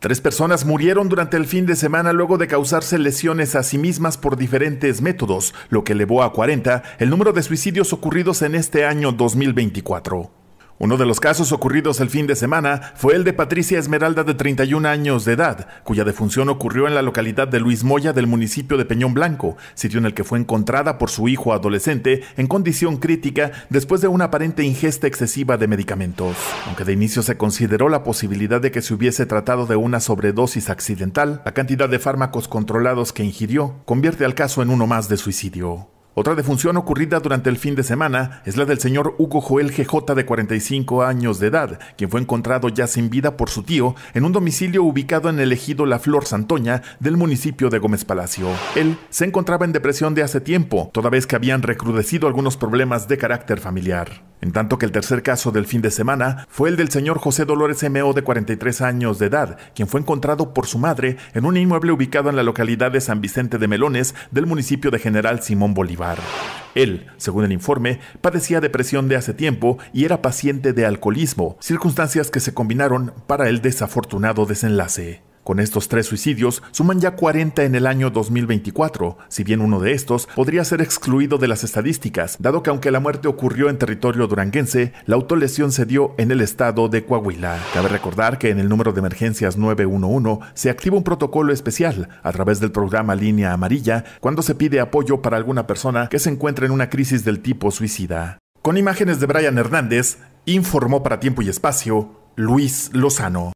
Tres personas murieron durante el fin de semana luego de causarse lesiones a sí mismas por diferentes métodos, lo que elevó a 40 el número de suicidios ocurridos en este año 2024. Uno de los casos ocurridos el fin de semana fue el de Patricia Esmeralda de 31 años de edad, cuya defunción ocurrió en la localidad de Luis Moya del municipio de Peñón Blanco, sitio en el que fue encontrada por su hijo adolescente en condición crítica después de una aparente ingesta excesiva de medicamentos. Aunque de inicio se consideró la posibilidad de que se hubiese tratado de una sobredosis accidental, la cantidad de fármacos controlados que ingirió convierte al caso en uno más de suicidio. Otra defunción ocurrida durante el fin de semana es la del señor Hugo Joel GJ de 45 años de edad, quien fue encontrado ya sin vida por su tío en un domicilio ubicado en el ejido La Flor Santoña del municipio de Gómez Palacio. Él se encontraba en depresión de hace tiempo, toda vez que habían recrudecido algunos problemas de carácter familiar. En tanto que el tercer caso del fin de semana fue el del señor José Dolores M.O. de 43 años de edad, quien fue encontrado por su madre en un inmueble ubicado en la localidad de San Vicente de Melones del municipio de General Simón Bolívar. Él, según el informe, padecía depresión de hace tiempo y era paciente de alcoholismo, circunstancias que se combinaron para el desafortunado desenlace. Con estos tres suicidios suman ya 40 en el año 2024, si bien uno de estos podría ser excluido de las estadísticas, dado que aunque la muerte ocurrió en territorio duranguense, la autolesión se dio en el estado de Coahuila. Cabe recordar que en el número de emergencias 911 se activa un protocolo especial a través del programa Línea Amarilla cuando se pide apoyo para alguna persona que se encuentra en una crisis del tipo suicida. Con imágenes de Brian Hernández, informó para tiempo y espacio Luis Lozano.